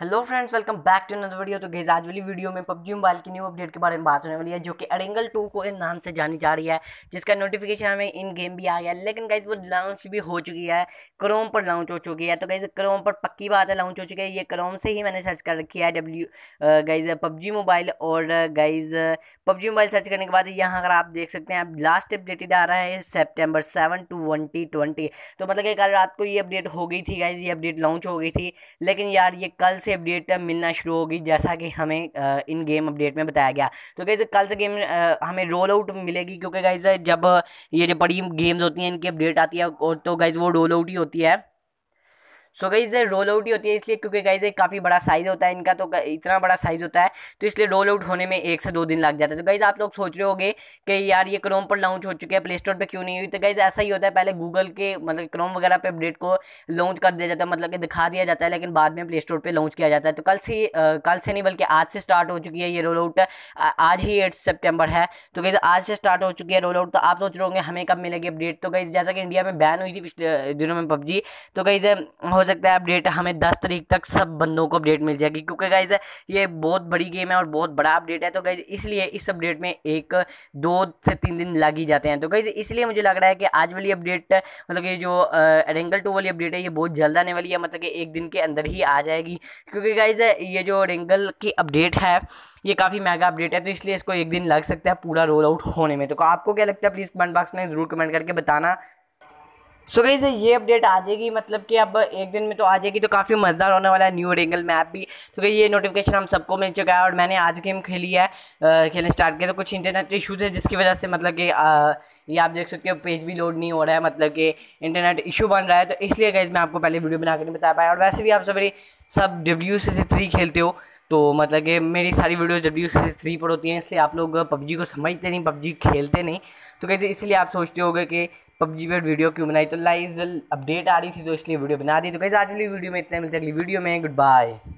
hello friends welcome back to another video तो guys आज वाली वीडियो में पबजी मोबाइल की न्यू अपडेट के बारे में बात होने वाली है जो कि एडेंगल टू को इन नाम से जानी जा रही है जिसका नोटिफिकेशन हमें इन गेम भी आ गया है लेकिन गाइज वो लॉन्च भी हो चुकी है क्रोम पर लॉन्च हो चुकी है तो गाइज क्रोम पर पक्की बात है लॉन्च हो चुकी है ये क्रोम से ही मैंने सर्च कर रखी है डब्ल्यू गाइज पबजी मोबाइल और गाइज पबजी मोबाइल सर्च करने के बाद यहाँ अगर आप देख सकते हैं अब लास्ट अपडेटेड आ रहा है सेप्टेम्बर सेवन टू ट्वेंटी तो मतलब कि कल रात को ये अपडेट हो गई थी गाइज ये अपडेट लॉन्च हो गई थी लेकिन यार ये कल से अपडेट मिलना शुरू होगी जैसा कि हमें इन गेम अपडेट में बताया गया तो गई कल से गेम हमें रोल आउट मिलेगी क्योंकि गाइज जब ये जो बड़ी गेम्स होती हैं इनकी अपडेट आती है और तो गाइज वो रोल आउट ही होती है सो गाइज रोल आउट ही होती है इसलिए क्योंकि गाइज एक काफ़ी बड़ा साइज़ होता है इनका तो इतना बड़ा साइज़ होता है तो इसलिए रोल आउट होने में एक से दो दिन लग जाता है तो गाइज आप लोग सोच रहे होगे कि यार ये क्रोम पर लॉन्च हो चुके हैं प्ले स्टोर पर क्यों नहीं हुई तो गाइज ऐसा ही होता है पहले गूगल के मतलब क्रोम वगैरह पर अपडेट को लॉन्च कर दिया जाता है मतलब कि दिखा दिया जाता है लेकिन बाद में प्ले स्टोर पर लॉन्च किया जाता है तो कल से कल से नहीं बल्कि आज से स्टार्ट हो चुकी है ये रोल आउट आज ही एट सेप्टेम्बर है तो गाइज़ आज से स्टार्ट हो चुकी है रोल आउट तो आप सोच रहे होंगे हमें कब मिलेगी अपडेट तो गाइज़ जैसा कि इंडिया में बैन हुई थी पिछले दिनों में पबजी तो गाइज़ सकता है अपडेट हमें दस तारीख तक सब बंदों को अपडेट मिल जाएगी क्योंकि गाइज ये बहुत बड़ी गेम है और बहुत बड़ा अपडेट है तो गाइज इसलिए इस अपडेट में एक दो से तीन दिन लग ही जाते हैं तो गाइज इसलिए मुझे लग रहा है कि आज वाली अपडेट मतलब ये जो रेंगल टू वाली अपडेट है ये बहुत जल्द आने वाली है मतलब कि एक दिन के अंदर ही आ जाएगी क्योंकि गाइज ये जो रेंगल की अपडेट है ये काफ़ी महंगा अपडेट है तो इसलिए इसको एक दिन लग सकता है पूरा रोल आउट होने में तो आपको क्या लगता है प्लीज़ कमेंट बॉक्स में ज़रूर कमेंट करके बताना सो गई से ये अपडेट आ जाएगी मतलब कि अब एक दिन में तो आ जाएगी तो काफ़ी मज़ेदार होने वाला है न्यू रेंगल मैप भी तो गई ये नोटिफिकेशन हम सबको मिल चुका है और मैंने आज गेम खेली है खेलने स्टार्ट किया तो कुछ इंटरनेट इशूज़ है जिसकी वजह से मतलब कि ये आप देख सकते हो पेज भी लोड नहीं हो रहा है मतलब कि इंटरनेट इशू बन रहा है तो इसलिए गई मैं आपको पहले वीडियो बना नहीं बता पाया और वैसे भी आप सब सब डब्ल्यू सी थ्री खेलते हो तो मतलब कि मेरी सारी वीडियो जब भी उससे थ्री पर होती हैं इसलिए आप लोग पबजी को समझते नहीं पबजी खेलते नहीं तो कहते इसलिए आप सोचते होगे कि पबजी पर वीडियो क्यों बनाई तो लाइज अपडेट आ रही थी तो इसलिए वीडियो बना दी तो कैसे आज वाली वीडियो में इतना मिलता है अगली वीडियो में गुड बाय